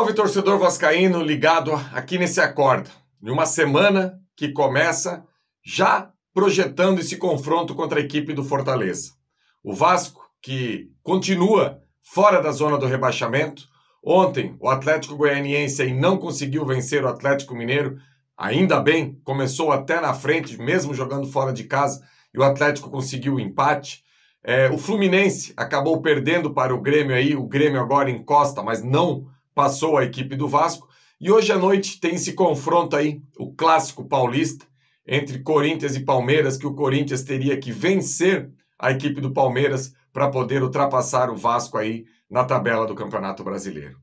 Salve torcedor vascaíno ligado aqui nesse acorda. Em uma semana que começa já projetando esse confronto contra a equipe do Fortaleza. O Vasco que continua fora da zona do rebaixamento. Ontem, o Atlético Goianiense não conseguiu vencer o Atlético Mineiro. Ainda bem, começou até na frente, mesmo jogando fora de casa, e o Atlético conseguiu o empate. É, o Fluminense acabou perdendo para o Grêmio aí. O Grêmio agora encosta, mas não passou a equipe do Vasco. E hoje à noite tem esse confronto aí, o clássico paulista, entre Corinthians e Palmeiras, que o Corinthians teria que vencer a equipe do Palmeiras para poder ultrapassar o Vasco aí na tabela do Campeonato Brasileiro.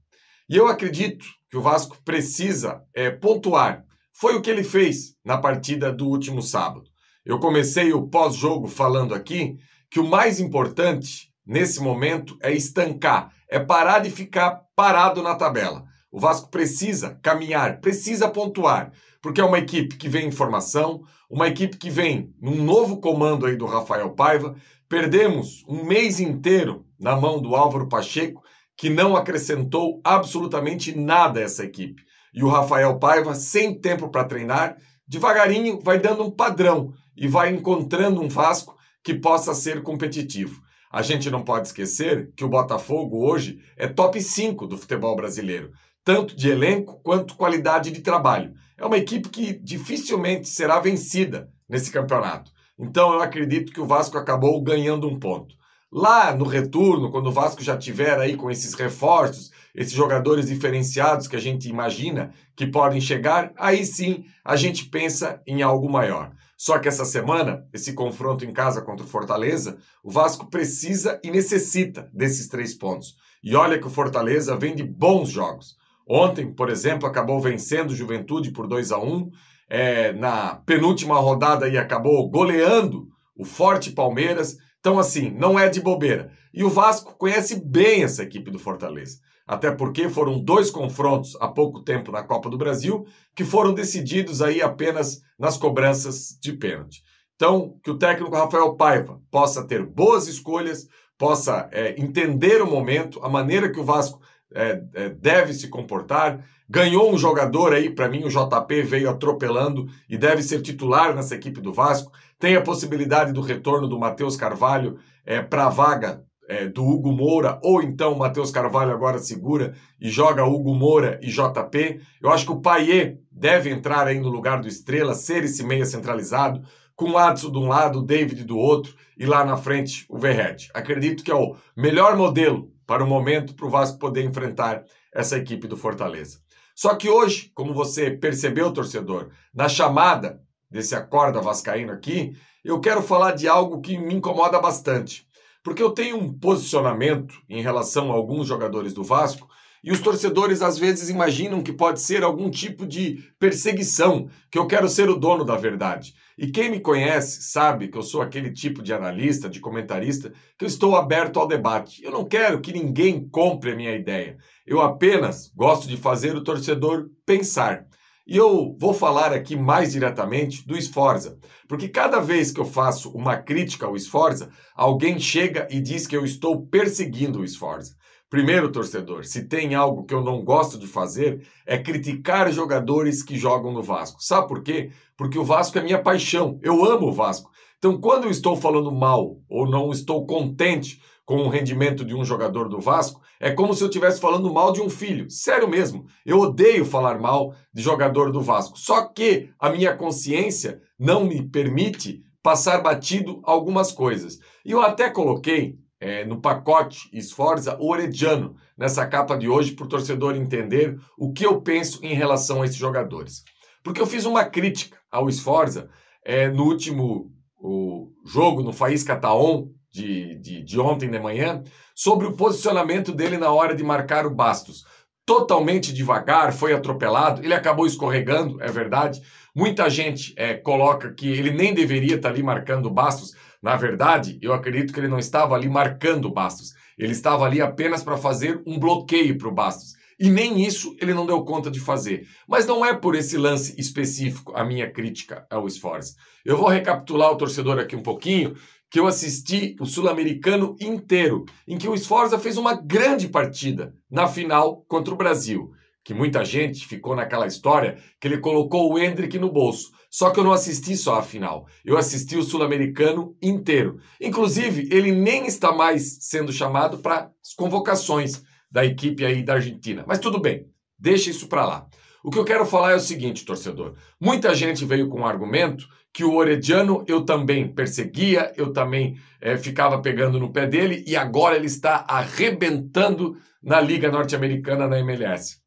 E eu acredito que o Vasco precisa é, pontuar. Foi o que ele fez na partida do último sábado. Eu comecei o pós-jogo falando aqui que o mais importante nesse momento é estancar, é parar de ficar parado na tabela. O Vasco precisa caminhar, precisa pontuar, porque é uma equipe que vem em formação, uma equipe que vem num novo comando aí do Rafael Paiva. Perdemos um mês inteiro na mão do Álvaro Pacheco, que não acrescentou absolutamente nada a essa equipe. E o Rafael Paiva, sem tempo para treinar, devagarinho vai dando um padrão e vai encontrando um Vasco que possa ser competitivo. A gente não pode esquecer que o Botafogo hoje é top 5 do futebol brasileiro, tanto de elenco quanto qualidade de trabalho. É uma equipe que dificilmente será vencida nesse campeonato. Então eu acredito que o Vasco acabou ganhando um ponto. Lá no retorno, quando o Vasco já tiver aí com esses reforços, esses jogadores diferenciados que a gente imagina que podem chegar, aí sim a gente pensa em algo maior. Só que essa semana, esse confronto em casa contra o Fortaleza, o Vasco precisa e necessita desses três pontos. E olha que o Fortaleza vem de bons jogos. Ontem, por exemplo, acabou vencendo o Juventude por 2 a 1 é, Na penúltima rodada e acabou goleando o forte Palmeiras. Então, assim, não é de bobeira. E o Vasco conhece bem essa equipe do Fortaleza. Até porque foram dois confrontos há pouco tempo na Copa do Brasil que foram decididos aí apenas nas cobranças de pênalti. Então, que o técnico Rafael Paiva possa ter boas escolhas, possa é, entender o momento, a maneira que o Vasco é, é, deve se comportar. Ganhou um jogador aí, para mim, o JP veio atropelando e deve ser titular nessa equipe do Vasco. Tem a possibilidade do retorno do Matheus Carvalho é, para a vaga é, do Hugo Moura, ou então Matheus Carvalho agora segura e joga Hugo Moura e JP. Eu acho que o Paier deve entrar aí no lugar do Estrela, ser esse meia centralizado, com o Adson de um lado, o David do outro, e lá na frente o Verret. Acredito que é o melhor modelo para o momento para o Vasco poder enfrentar essa equipe do Fortaleza. Só que hoje, como você percebeu, torcedor, na chamada desse acorda vascaíno aqui, eu quero falar de algo que me incomoda bastante porque eu tenho um posicionamento em relação a alguns jogadores do Vasco e os torcedores às vezes imaginam que pode ser algum tipo de perseguição, que eu quero ser o dono da verdade. E quem me conhece sabe que eu sou aquele tipo de analista, de comentarista, que eu estou aberto ao debate. Eu não quero que ninguém compre a minha ideia. Eu apenas gosto de fazer o torcedor pensar. E eu vou falar aqui mais diretamente do Sforza, porque cada vez que eu faço uma crítica ao Sforza, alguém chega e diz que eu estou perseguindo o Sforza. Primeiro, torcedor, se tem algo que eu não gosto de fazer é criticar jogadores que jogam no Vasco. Sabe por quê? Porque o Vasco é minha paixão. Eu amo o Vasco. Então, quando eu estou falando mal ou não estou contente com o rendimento de um jogador do Vasco, é como se eu estivesse falando mal de um filho. Sério mesmo, eu odeio falar mal de jogador do Vasco. Só que a minha consciência não me permite passar batido algumas coisas. E eu até coloquei é, no pacote Esforza o Orediano nessa capa de hoje para o torcedor entender o que eu penso em relação a esses jogadores. Porque eu fiz uma crítica ao Esforza é, no último o jogo no Faísca Taon, de, de, de ontem de manhã sobre o posicionamento dele na hora de marcar o Bastos. Totalmente devagar, foi atropelado, ele acabou escorregando, é verdade. Muita gente é, coloca que ele nem deveria estar ali marcando o Bastos. Na verdade, eu acredito que ele não estava ali marcando o Bastos. Ele estava ali apenas para fazer um bloqueio para o Bastos. E nem isso ele não deu conta de fazer. Mas não é por esse lance específico a minha crítica ao Sforza. Eu vou recapitular o torcedor aqui um pouquinho, que eu assisti o Sul-Americano inteiro, em que o Sforza fez uma grande partida na final contra o Brasil. Que muita gente ficou naquela história que ele colocou o Hendrick no bolso. Só que eu não assisti só a final, eu assisti o Sul-Americano inteiro. Inclusive, ele nem está mais sendo chamado para as convocações da equipe aí da Argentina. Mas tudo bem, deixa isso para lá. O que eu quero falar é o seguinte, torcedor: muita gente veio com um argumento que o Orediano eu também perseguia, eu também é, ficava pegando no pé dele e agora ele está arrebentando na Liga Norte-Americana, na MLS.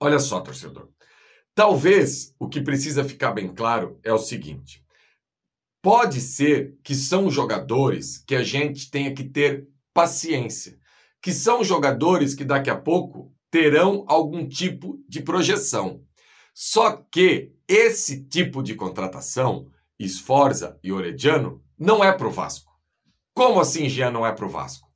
Olha só, torcedor. Talvez o que precisa ficar bem claro é o seguinte: pode ser que são jogadores que a gente tenha que ter paciência, que são jogadores que daqui a pouco terão algum tipo de projeção. Só que esse tipo de contratação, Esforza e Orediano, não é pro Vasco. Como assim já não é pro Vasco?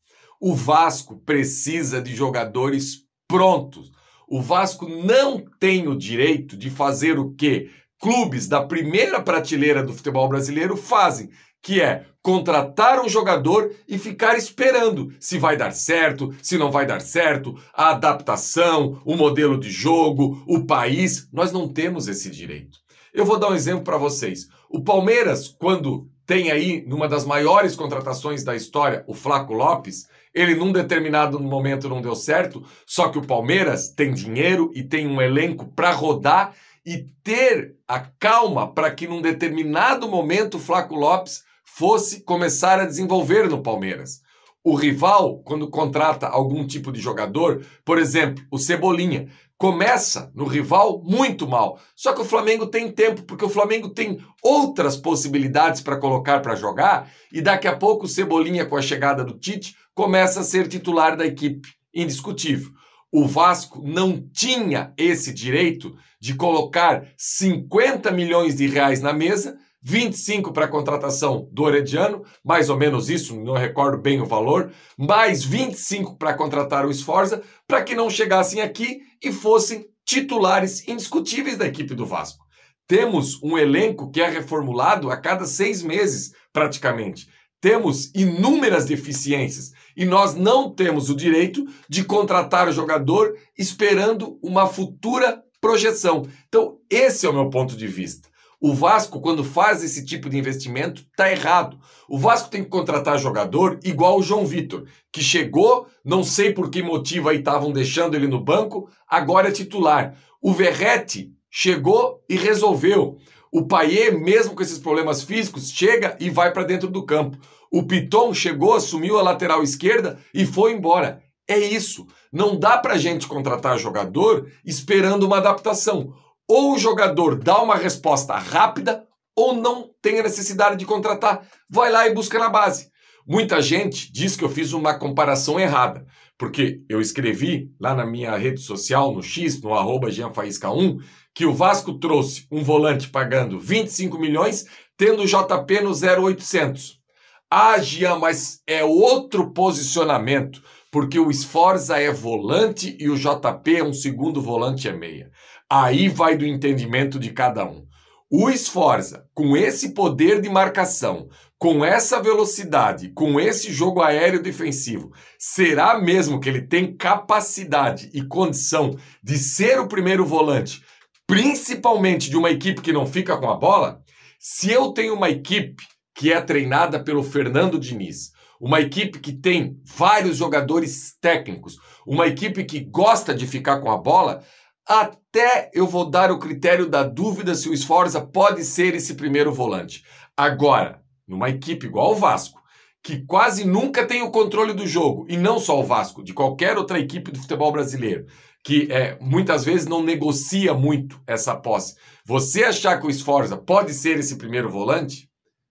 O Vasco precisa de jogadores prontos. O Vasco não tem o direito de fazer o que clubes da primeira prateleira do futebol brasileiro fazem, que é contratar um jogador e ficar esperando se vai dar certo, se não vai dar certo, a adaptação, o modelo de jogo, o país. Nós não temos esse direito. Eu vou dar um exemplo para vocês. O Palmeiras, quando tem aí, numa das maiores contratações da história, o Flaco Lopes, ele num determinado momento não deu certo, só que o Palmeiras tem dinheiro e tem um elenco para rodar e ter a calma para que num determinado momento o Flaco Lopes fosse começar a desenvolver no Palmeiras. O rival, quando contrata algum tipo de jogador, por exemplo, o Cebolinha, começa no rival muito mal. Só que o Flamengo tem tempo, porque o Flamengo tem outras possibilidades para colocar para jogar, e daqui a pouco o Cebolinha, com a chegada do Tite, começa a ser titular da equipe, indiscutível o Vasco não tinha esse direito de colocar 50 milhões de reais na mesa, 25 para a contratação do Orediano, mais ou menos isso, não recordo bem o valor, mais 25 para contratar o Esforza, para que não chegassem aqui e fossem titulares indiscutíveis da equipe do Vasco. Temos um elenco que é reformulado a cada seis meses, praticamente temos inúmeras deficiências e nós não temos o direito de contratar o jogador esperando uma futura projeção. Então, esse é o meu ponto de vista. O Vasco, quando faz esse tipo de investimento, tá errado. O Vasco tem que contratar jogador igual o João Vitor, que chegou, não sei por que motivo aí estavam deixando ele no banco, agora é titular. O Verrete chegou e resolveu. O Paier, mesmo com esses problemas físicos, chega e vai para dentro do campo. O Piton chegou, assumiu a lateral esquerda e foi embora. É isso. Não dá para a gente contratar jogador esperando uma adaptação. Ou o jogador dá uma resposta rápida ou não tem a necessidade de contratar. Vai lá e busca na base. Muita gente diz que eu fiz uma comparação errada porque eu escrevi lá na minha rede social, no X, no arroba 1 que o Vasco trouxe um volante pagando 25 milhões, tendo o JP no 0800. Ah, Jean, mas é outro posicionamento, porque o Sforza é volante e o JP é um segundo volante é meia. Aí vai do entendimento de cada um. O Sforza, com esse poder de marcação, com essa velocidade, com esse jogo aéreo defensivo, será mesmo que ele tem capacidade e condição de ser o primeiro volante, principalmente de uma equipe que não fica com a bola? Se eu tenho uma equipe que é treinada pelo Fernando Diniz, uma equipe que tem vários jogadores técnicos, uma equipe que gosta de ficar com a bola, até eu vou dar o critério da dúvida se o Esforza pode ser esse primeiro volante. Agora, numa equipe igual ao Vasco, que quase nunca tem o controle do jogo, e não só o Vasco, de qualquer outra equipe do futebol brasileiro, que é, muitas vezes não negocia muito essa posse. Você achar que o Esforza pode ser esse primeiro volante,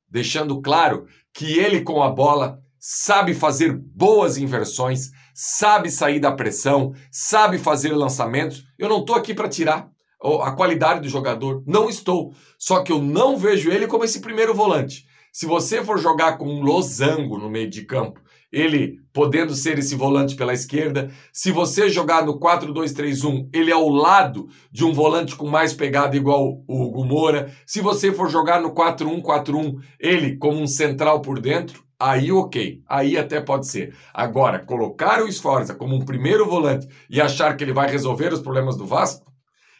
deixando claro que ele com a bola sabe fazer boas inversões, sabe sair da pressão, sabe fazer lançamentos. Eu não estou aqui para tirar a qualidade do jogador, não estou. Só que eu não vejo ele como esse primeiro volante. Se você for jogar com um losango no meio de campo, ele podendo ser esse volante pela esquerda. Se você jogar no 4-2-3-1, ele é ao lado de um volante com mais pegada igual o Hugo Moura. Se você for jogar no 4-1-4-1, ele como um central por dentro, aí ok, aí até pode ser. Agora, colocar o Esforza como um primeiro volante e achar que ele vai resolver os problemas do Vasco,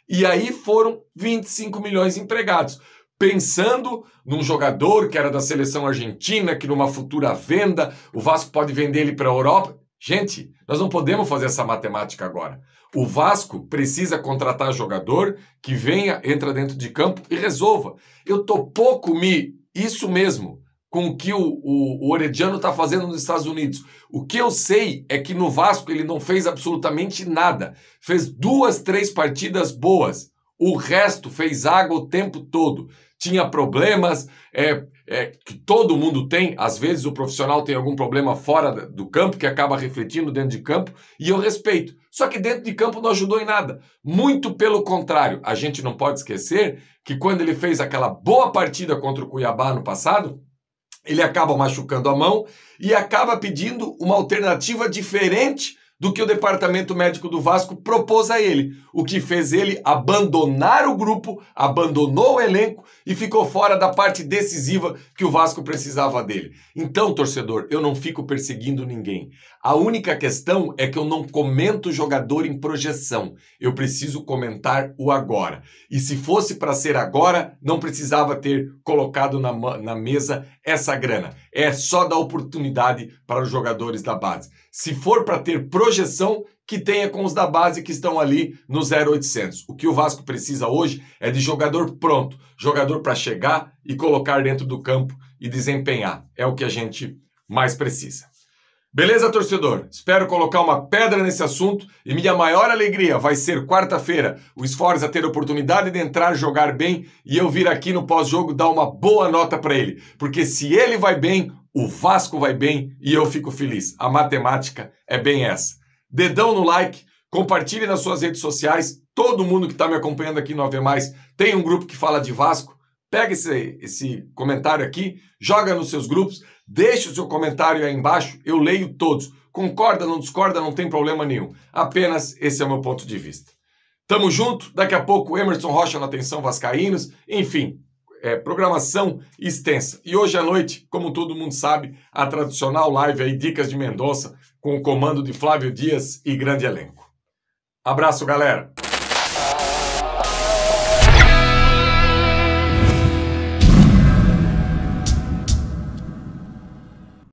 e aí foram 25 milhões empregados pensando num jogador que era da seleção argentina, que numa futura venda o Vasco pode vender ele para a Europa. Gente, nós não podemos fazer essa matemática agora. O Vasco precisa contratar jogador que venha, entra dentro de campo e resolva. Eu tô pouco me isso mesmo com o que o, o, o Orediano está fazendo nos Estados Unidos. O que eu sei é que no Vasco ele não fez absolutamente nada. Fez duas, três partidas boas. O resto fez água o tempo todo tinha problemas é, é, que todo mundo tem. Às vezes o profissional tem algum problema fora do campo que acaba refletindo dentro de campo e eu respeito. Só que dentro de campo não ajudou em nada. Muito pelo contrário, a gente não pode esquecer que quando ele fez aquela boa partida contra o Cuiabá no passado, ele acaba machucando a mão e acaba pedindo uma alternativa diferente do que o departamento médico do Vasco propôs a ele, o que fez ele abandonar o grupo, abandonou o elenco e ficou fora da parte decisiva que o Vasco precisava dele. Então, torcedor, eu não fico perseguindo ninguém. A única questão é que eu não comento o jogador em projeção. Eu preciso comentar o agora. E se fosse para ser agora, não precisava ter colocado na, na mesa essa grana. É só dar oportunidade para os jogadores da base. Se for para ter projeção, que tenha com os da base que estão ali no 0800. O que o Vasco precisa hoje é de jogador pronto, jogador para chegar e colocar dentro do campo e desempenhar. É o que a gente mais precisa. Beleza, torcedor? Espero colocar uma pedra nesse assunto e minha maior alegria vai ser quarta-feira o Sforza ter a oportunidade de entrar, jogar bem e eu vir aqui no pós-jogo dar uma boa nota para ele. Porque se ele vai bem, o Vasco vai bem e eu fico feliz. A matemática é bem essa. Dedão no like, compartilhe nas suas redes sociais. Todo mundo que está me acompanhando aqui no AV, tem um grupo que fala de Vasco. Pega esse, esse comentário aqui, joga nos seus grupos, deixa o seu comentário aí embaixo, eu leio todos. Concorda, não discorda, não tem problema nenhum. Apenas esse é o meu ponto de vista. Tamo junto, daqui a pouco Emerson Rocha na Atenção Vascaínos, enfim, é, programação extensa. E hoje à noite, como todo mundo sabe, a tradicional live aí, Dicas de Mendonça, com o comando de Flávio Dias e grande elenco. Abraço, galera!